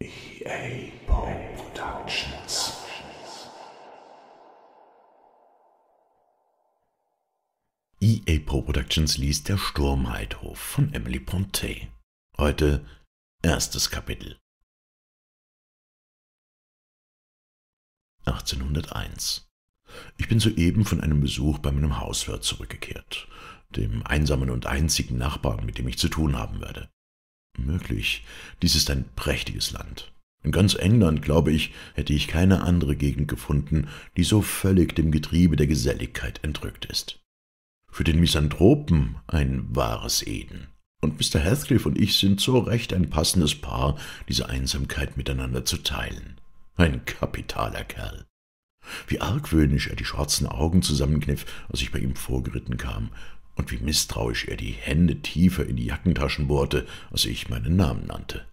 EA Productions. EA Pro Productions liest Der Sturmreithof von Emily Brontë. Heute erstes Kapitel. 1801. Ich bin soeben von einem Besuch bei meinem Hauswirt zurückgekehrt, dem einsamen und einzigen Nachbarn, mit dem ich zu tun haben werde möglich. Dies ist ein prächtiges Land. In ganz England, glaube ich, hätte ich keine andere Gegend gefunden, die so völlig dem Getriebe der Geselligkeit entrückt ist. Für den Misanthropen ein wahres Eden. Und Mr. Heathcliff und ich sind so recht ein passendes Paar, diese Einsamkeit miteinander zu teilen. Ein kapitaler Kerl. Wie argwöhnisch er die schwarzen Augen zusammenkniff, als ich bei ihm vorgeritten kam, und wie misstrauisch er die Hände tiefer in die Jackentaschen bohrte, als ich meinen Namen nannte.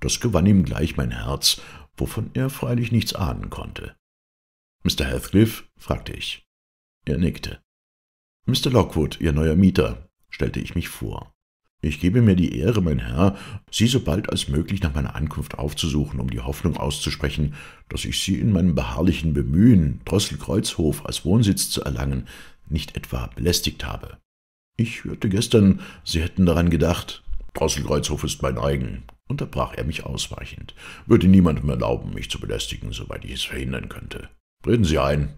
Das gewann ihm gleich mein Herz, wovon er freilich nichts ahnen konnte. »Mr. Heathcliff?« fragte ich. Er nickte. »Mr. Lockwood, Ihr neuer Mieter«, stellte ich mich vor. »Ich gebe mir die Ehre, mein Herr, Sie so bald als möglich nach meiner Ankunft aufzusuchen, um die Hoffnung auszusprechen, dass ich Sie in meinem beharrlichen Bemühen, Drosselkreuzhof als Wohnsitz zu erlangen, nicht etwa belästigt habe.« ich hörte gestern, Sie hätten daran gedacht. Drosselkreuzhof ist mein eigen, unterbrach er mich ausweichend. Würde niemandem erlauben, mich zu belästigen, soweit ich es verhindern könnte. Treten Sie ein.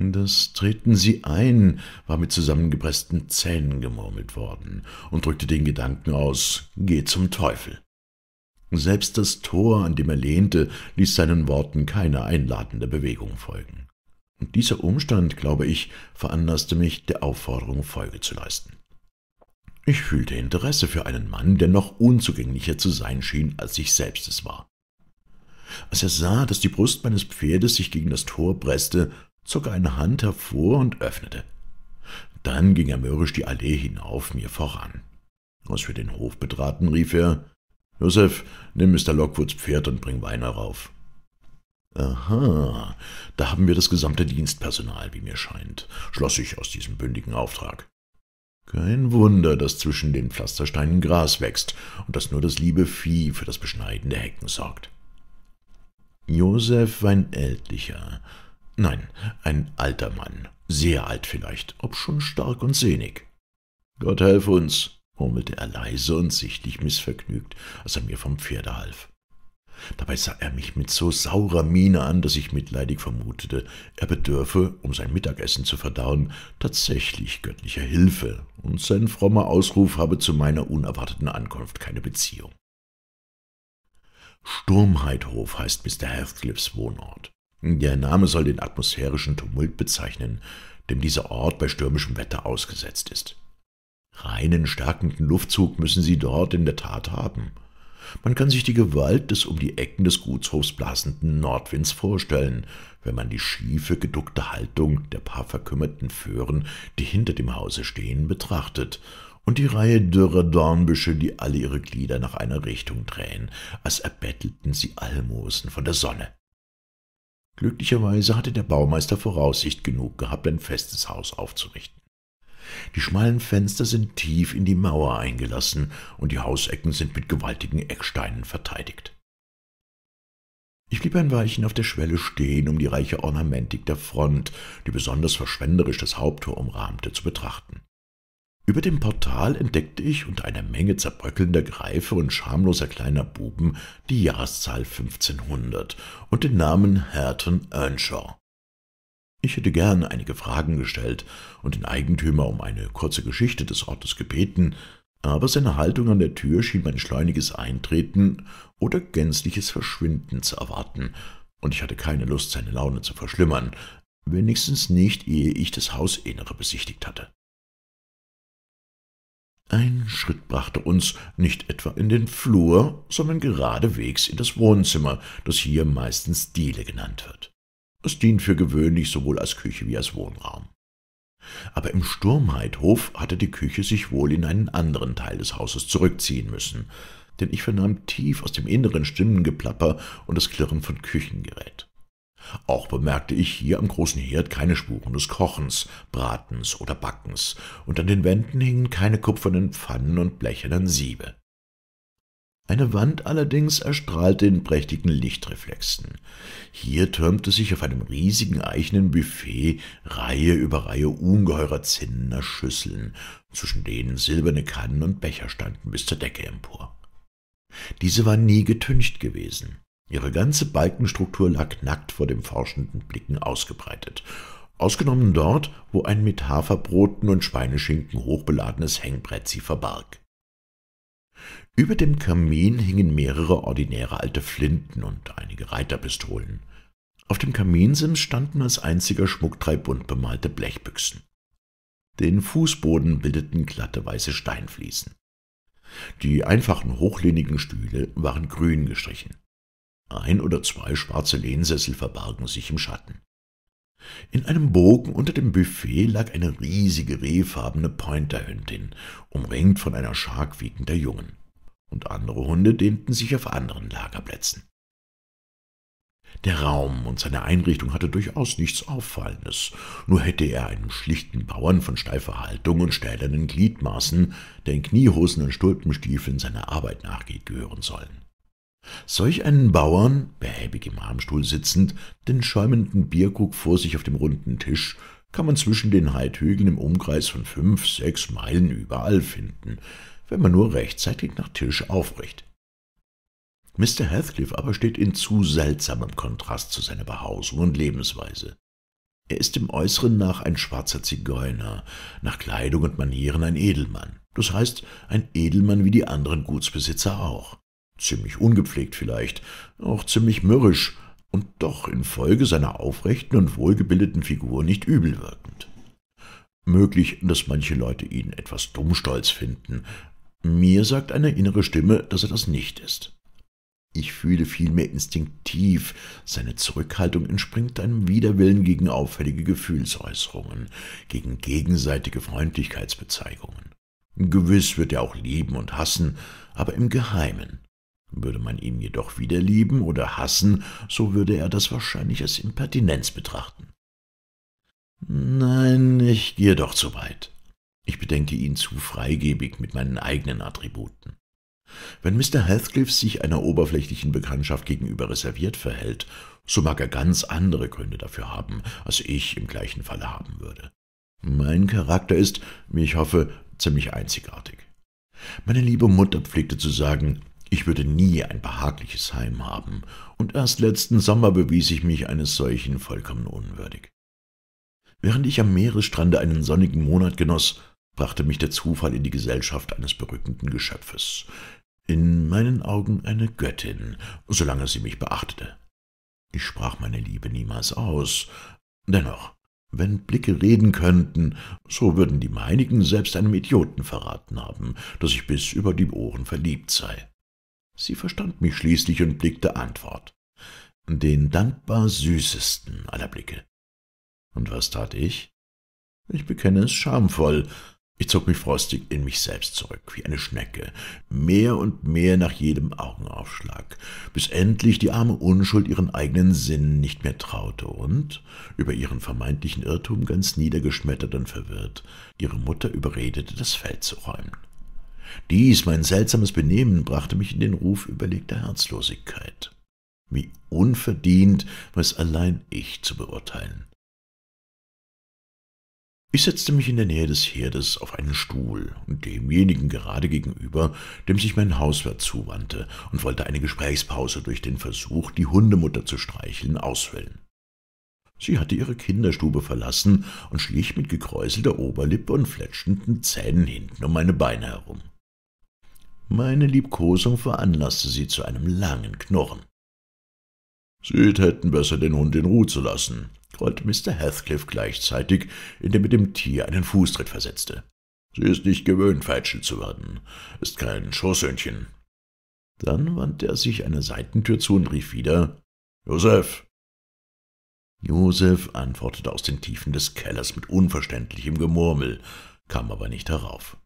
Das treten Sie ein, war mit zusammengepressten Zähnen gemurmelt worden und drückte den Gedanken aus, geh zum Teufel. Selbst das Tor, an dem er lehnte, ließ seinen Worten keine einladende Bewegung folgen. Und dieser Umstand, glaube ich, veranlasste mich, der Aufforderung Folge zu leisten. Ich fühlte Interesse für einen Mann, der noch unzugänglicher zu sein schien, als ich selbst es war. Als er sah, dass die Brust meines Pferdes sich gegen das Tor presste, zog er eine Hand hervor und öffnete. Dann ging er mürrisch die Allee hinauf mir voran. Als wir den Hof betraten, rief er, Josef, nimm Mr. Lockwoods Pferd und bring Wein herauf. Aha, da haben wir das gesamte Dienstpersonal, wie mir scheint, schloss ich aus diesem bündigen Auftrag. Kein Wunder, dass zwischen den Pflastersteinen Gras wächst und dass nur das liebe Vieh für das Beschneiden der Hecken sorgt. Josef war ein ältlicher, nein, ein alter Mann, sehr alt vielleicht, ob schon stark und sehnig. Gott helf uns, murmelte er leise und sichtlich missvergnügt, als er mir vom Pferde half. Dabei sah er mich mit so saurer Miene an, dass ich mitleidig vermutete, er bedürfe, um sein Mittagessen zu verdauen, tatsächlich göttlicher Hilfe, und sein frommer Ausruf habe zu meiner unerwarteten Ankunft keine Beziehung. Sturmheidhof heißt Mr. Heathcliffs Wohnort. Der Name soll den atmosphärischen Tumult bezeichnen, dem dieser Ort bei stürmischem Wetter ausgesetzt ist. Reinen, stärkenden Luftzug müssen Sie dort in der Tat haben. Man kann sich die Gewalt des um die Ecken des Gutshofs blasenden Nordwinds vorstellen, wenn man die schiefe, geduckte Haltung der paar verkümmerten Föhren, die hinter dem Hause stehen, betrachtet und die Reihe dürrer Dornbüsche, die alle ihre Glieder nach einer Richtung drehen, als erbettelten sie Almosen von der Sonne. Glücklicherweise hatte der Baumeister Voraussicht genug gehabt, ein festes Haus aufzurichten. Die schmalen Fenster sind tief in die Mauer eingelassen und die Hausecken sind mit gewaltigen Ecksteinen verteidigt. Ich blieb ein Weilchen auf der Schwelle stehen, um die reiche Ornamentik der Front, die besonders verschwenderisch das Haupttor umrahmte, zu betrachten. Über dem Portal entdeckte ich unter einer Menge zerbröckelnder Greife und schamloser kleiner Buben die Jahreszahl 1500 und den Namen Hareton Earnshaw. Ich hätte gern einige Fragen gestellt und den Eigentümer um eine kurze Geschichte des Ortes gebeten, aber seine Haltung an der Tür schien mein schleuniges Eintreten oder gänzliches Verschwinden zu erwarten, und ich hatte keine Lust, seine Laune zu verschlimmern, wenigstens nicht, ehe ich das Hausinnere besichtigt hatte. Ein Schritt brachte uns nicht etwa in den Flur, sondern geradewegs in das Wohnzimmer, das hier meistens Diele genannt wird. Es dient für gewöhnlich sowohl als Küche wie als Wohnraum. Aber im Sturmheidhof hatte die Küche sich wohl in einen anderen Teil des Hauses zurückziehen müssen, denn ich vernahm tief aus dem inneren Stimmengeplapper und das Klirren von Küchengerät. Auch bemerkte ich hier am großen Herd keine Spuren des Kochens, Bratens oder Backens, und an den Wänden hingen keine kupfernen Pfannen und blechernen Siebe. Eine Wand allerdings erstrahlte in prächtigen Lichtreflexen. Hier türmte sich auf einem riesigen eichenen Buffet Reihe über Reihe ungeheurer zinnener Schüsseln, zwischen denen silberne Kannen und Becher standen bis zur Decke empor. Diese war nie getüncht gewesen. Ihre ganze Balkenstruktur lag nackt vor dem forschenden Blicken ausgebreitet, ausgenommen dort, wo ein mit Haferbroten und Schweineschinken hochbeladenes Hängbrett sie verbarg. Über dem Kamin hingen mehrere ordinäre alte Flinten und einige Reiterpistolen. Auf dem Kaminsims standen als einziger Schmuck drei bunt bemalte Blechbüchsen. Den Fußboden bildeten glatte weiße Steinfliesen. Die einfachen hochlehnigen Stühle waren grün gestrichen. Ein oder zwei schwarze Lehnsessel verbargen sich im Schatten. In einem Bogen unter dem Buffet lag eine riesige rehfarbene Pointerhündin, umringt von einer Schar quiekender Jungen. Und andere Hunde dehnten sich auf anderen Lagerplätzen. Der Raum und seine Einrichtung hatte durchaus nichts Auffallendes, nur hätte er einem schlichten Bauern von steifer Haltung und stählernen Gliedmaßen, der in Kniehosen und Stulpenstiefeln seiner Arbeit nachgeht, gehören sollen. Solch einen Bauern, behäbig im Armstuhl sitzend, den schäumenden Bierkrug vor sich auf dem runden Tisch, kann man zwischen den Heidhügeln im Umkreis von fünf, sechs Meilen überall finden, wenn man nur rechtzeitig nach Tisch aufbricht. Mr. Heathcliff aber steht in zu seltsamem Kontrast zu seiner Behausung und Lebensweise. Er ist im Äußeren nach ein schwarzer Zigeuner, nach Kleidung und Manieren ein Edelmann, das heißt ein Edelmann wie die anderen Gutsbesitzer auch ziemlich ungepflegt vielleicht, auch ziemlich mürrisch und doch infolge seiner aufrechten und wohlgebildeten Figur nicht übelwirkend. Möglich, dass manche Leute ihn etwas dummstolz finden. Mir sagt eine innere Stimme, dass er das nicht ist. Ich fühle vielmehr instinktiv, seine Zurückhaltung entspringt einem Widerwillen gegen auffällige Gefühlsäußerungen, gegen gegenseitige Freundlichkeitsbezeigungen. Gewiss wird er auch lieben und hassen, aber im Geheimen. Würde man ihn jedoch wieder lieben oder hassen, so würde er das wahrscheinlich als Impertinenz betrachten. Nein, ich gehe doch zu weit. Ich bedenke ihn zu freigebig mit meinen eigenen Attributen. Wenn Mr. Heathcliff sich einer oberflächlichen Bekanntschaft gegenüber reserviert verhält, so mag er ganz andere Gründe dafür haben, als ich im gleichen Falle haben würde. Mein Charakter ist, wie ich hoffe, ziemlich einzigartig. Meine liebe Mutter pflegte zu sagen, ich würde nie ein behagliches Heim haben, und erst letzten Sommer bewies ich mich eines solchen vollkommen unwürdig. Während ich am Meeresstrande einen sonnigen Monat genoss, brachte mich der Zufall in die Gesellschaft eines berückenden Geschöpfes, in meinen Augen eine Göttin, solange sie mich beachtete. Ich sprach meine Liebe niemals aus, dennoch, wenn Blicke reden könnten, so würden die meinigen selbst einem Idioten verraten haben, dass ich bis über die Ohren verliebt sei. Sie verstand mich schließlich und blickte Antwort, den dankbar süßesten aller Blicke. Und was tat ich? Ich bekenne es schamvoll. Ich zog mich frostig in mich selbst zurück, wie eine Schnecke, mehr und mehr nach jedem Augenaufschlag, bis endlich die arme Unschuld ihren eigenen Sinnen nicht mehr traute und, über ihren vermeintlichen Irrtum ganz niedergeschmettert und verwirrt, ihre Mutter überredete, das Feld zu räumen. Dies, mein seltsames Benehmen, brachte mich in den Ruf überlegter Herzlosigkeit. Wie unverdient war es allein ich zu beurteilen. Ich setzte mich in der Nähe des Herdes auf einen Stuhl und demjenigen gerade gegenüber, dem sich mein Hauswirt zuwandte, und wollte eine Gesprächspause durch den Versuch, die Hundemutter zu streicheln, ausfüllen. Sie hatte ihre Kinderstube verlassen und schlich mit gekräuselter Oberlippe und fletschenden Zähnen hinten um meine Beine herum. Meine Liebkosung veranlasste sie zu einem langen Knurren. Sie hätten besser den Hund in Ruhe zu lassen, grollte Mr. Heathcliff gleichzeitig, indem er dem Tier einen Fußtritt versetzte. Sie ist nicht gewöhnt, feitschelt zu werden, ist kein Schoßhündchen. Dann wandte er sich eine Seitentür zu und rief wieder Josef. Josef antwortete aus den Tiefen des Kellers mit unverständlichem Gemurmel, kam aber nicht herauf.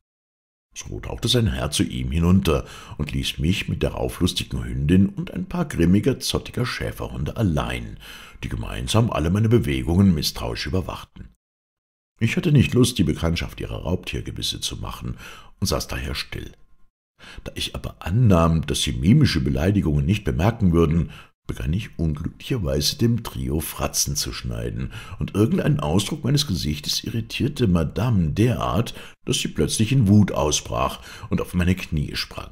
So tauchte sein Herr zu ihm hinunter und ließ mich mit der rauflustigen Hündin und ein paar grimmiger, zottiger Schäferhunde allein, die gemeinsam alle meine Bewegungen misstrauisch überwachten. Ich hatte nicht Lust, die Bekanntschaft ihrer Raubtiergebisse zu machen und saß daher still. Da ich aber annahm, dass sie mimische Beleidigungen nicht bemerken würden, begann ich unglücklicherweise dem Trio Fratzen zu schneiden, und irgendein Ausdruck meines Gesichtes irritierte Madame derart, dass sie plötzlich in Wut ausbrach und auf meine Knie sprang.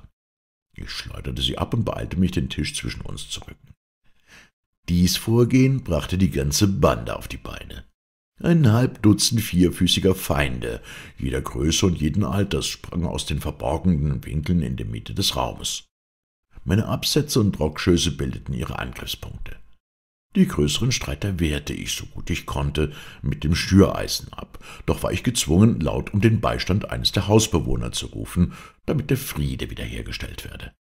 Ich schleuderte sie ab und beeilte mich, den Tisch zwischen uns zu rücken. Dies Vorgehen brachte die ganze Bande auf die Beine. Ein halb Dutzend vierfüßiger Feinde, jeder Größe und jeden Alters, sprangen aus den verborgenen Winkeln in der Mitte des Raumes. Meine Absätze und Rockschöße bildeten ihre Angriffspunkte. Die größeren Streiter wehrte ich so gut ich konnte mit dem Schüreisen ab, doch war ich gezwungen, laut um den Beistand eines der Hausbewohner zu rufen, damit der Friede wiederhergestellt werde.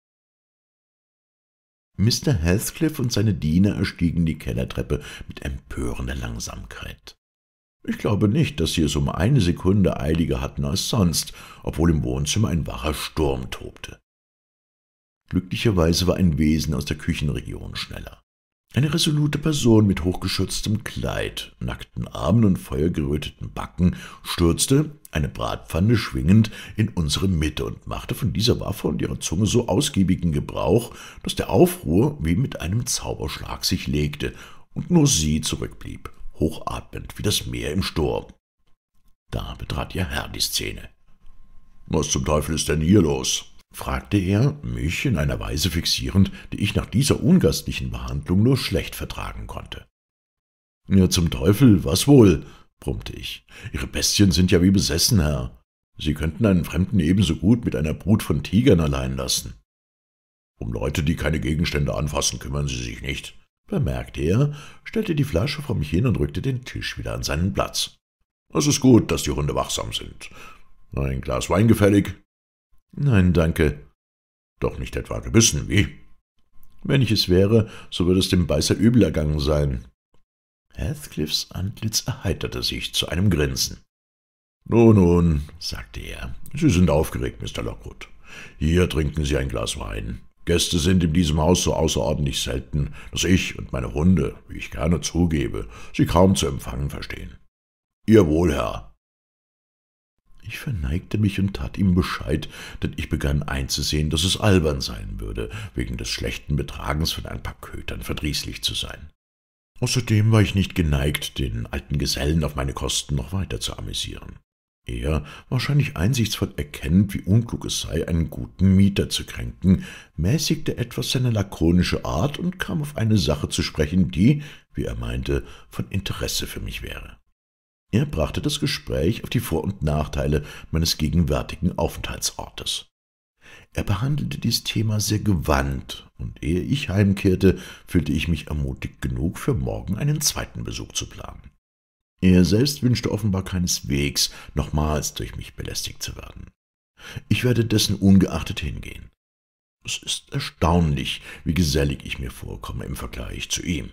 Mr. Heathcliff und seine Diener erstiegen die Kellertreppe mit empörender Langsamkeit. Ich glaube nicht, dass sie es um eine Sekunde eiliger hatten als sonst, obwohl im Wohnzimmer ein wacher Sturm tobte. Glücklicherweise war ein Wesen aus der Küchenregion schneller. Eine resolute Person mit hochgeschürztem Kleid, nackten Armen und feuergeröteten Backen stürzte, eine Bratpfanne schwingend, in unsere Mitte und machte von dieser Waffe und ihrer Zunge so ausgiebigen Gebrauch, dass der Aufruhr wie mit einem Zauberschlag sich legte und nur sie zurückblieb, hochatmend wie das Meer im Sturm. Da betrat ihr Herr die Szene. Was zum Teufel ist denn hier los? fragte er, mich in einer Weise fixierend, die ich nach dieser ungastlichen Behandlung nur schlecht vertragen konnte. Ja, zum Teufel, was wohl? brummte ich. Ihre Bestien sind ja wie besessen, Herr. Sie könnten einen Fremden ebenso gut mit einer Brut von Tigern allein lassen. Um Leute, die keine Gegenstände anfassen, kümmern Sie sich nicht, bemerkte er, stellte die Flasche vor mich hin und rückte den Tisch wieder an seinen Platz. Es ist gut, dass die Hunde wachsam sind. Ein Glas Wein gefällig? Nein, danke. Doch nicht etwa gebissen, wie? Wenn ich es wäre, so würde es dem Beißer übel ergangen sein. Heathcliffs Antlitz erheiterte sich zu einem Grinsen. Nun, nun, sagte er, Sie sind aufgeregt, Mr. Lockwood. Hier trinken Sie ein Glas Wein. Gäste sind in diesem Haus so außerordentlich selten, dass ich und meine Hunde, wie ich gerne zugebe, sie kaum zu empfangen verstehen. Ihr Wohl, Herr, ich verneigte mich und tat ihm Bescheid, denn ich begann einzusehen, dass es albern sein würde, wegen des schlechten Betragens von ein paar Kötern verdrießlich zu sein. Außerdem war ich nicht geneigt, den alten Gesellen auf meine Kosten noch weiter zu amüsieren. Er, wahrscheinlich einsichtsvoll erkennend, wie unklug es sei, einen guten Mieter zu kränken, mäßigte etwas seine lakonische Art und kam auf eine Sache zu sprechen, die, wie er meinte, von Interesse für mich wäre. Er brachte das Gespräch auf die Vor- und Nachteile meines gegenwärtigen Aufenthaltsortes. Er behandelte dieses Thema sehr gewandt, und ehe ich heimkehrte, fühlte ich mich ermutigt genug, für morgen einen zweiten Besuch zu planen. Er selbst wünschte offenbar keineswegs, nochmals durch mich belästigt zu werden. Ich werde dessen ungeachtet hingehen. Es ist erstaunlich, wie gesellig ich mir vorkomme im Vergleich zu ihm.